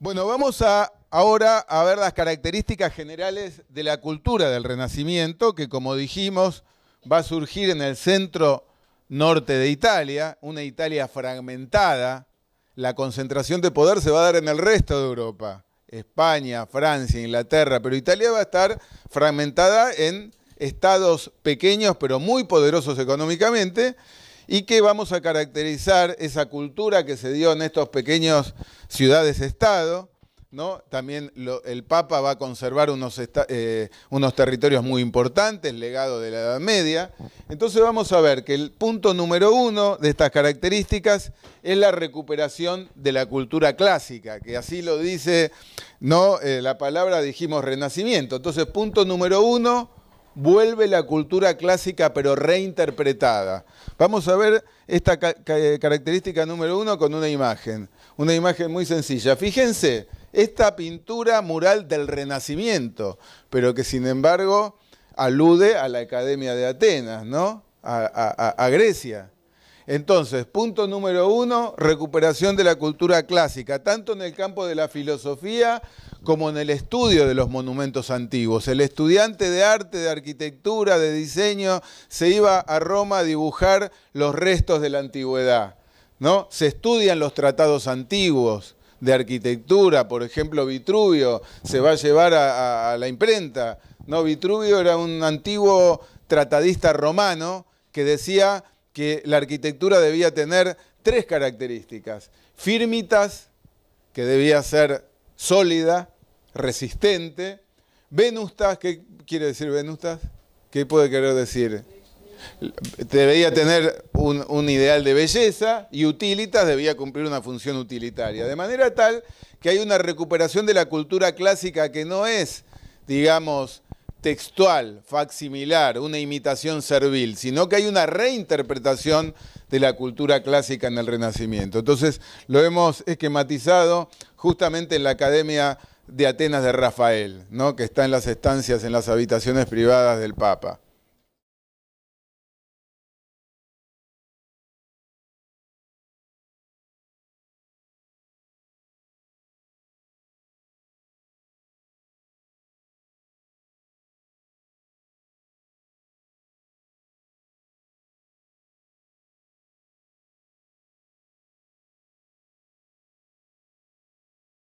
Bueno, vamos a ahora a ver las características generales de la cultura del Renacimiento, que como dijimos va a surgir en el centro norte de Italia, una Italia fragmentada. La concentración de poder se va a dar en el resto de Europa, España, Francia, Inglaterra, pero Italia va a estar fragmentada en estados pequeños pero muy poderosos económicamente y que vamos a caracterizar esa cultura que se dio en estos pequeños ciudades-estado. ¿no? También el Papa va a conservar unos, eh, unos territorios muy importantes, legado de la Edad Media. Entonces vamos a ver que el punto número uno de estas características es la recuperación de la cultura clásica, que así lo dice ¿no? Eh, la palabra, dijimos, renacimiento. Entonces, punto número uno vuelve la cultura clásica pero reinterpretada. Vamos a ver esta característica número uno con una imagen, una imagen muy sencilla. Fíjense, esta pintura mural del Renacimiento, pero que sin embargo alude a la Academia de Atenas, ¿no? a, a Grecia. Entonces, punto número uno, recuperación de la cultura clásica, tanto en el campo de la filosofía como en el estudio de los monumentos antiguos. El estudiante de arte, de arquitectura, de diseño, se iba a Roma a dibujar los restos de la antigüedad. ¿no? Se estudian los tratados antiguos de arquitectura, por ejemplo, Vitruvio se va a llevar a, la imprenta. ¿no? Vitruvio era un antiguo tratadista romano que decía que la arquitectura debía tener tres características. Firmitas, que debía ser sólida, resistente. Venustas, ¿qué quiere decir Venustas? ¿Qué puede querer decir? Debería tener un, ideal de belleza y utilitas debía cumplir una función utilitaria. De manera tal que hay una recuperación de la cultura clásica que no es, digamos, textual, facsimilar, una imitación servil, sino que hay una reinterpretación de la cultura clásica en el Renacimiento. Entonces, lo hemos esquematizado justamente en la Academia de Atenas de Rafael, ¿no? que está en las estancias, en las habitaciones privadas del Papa.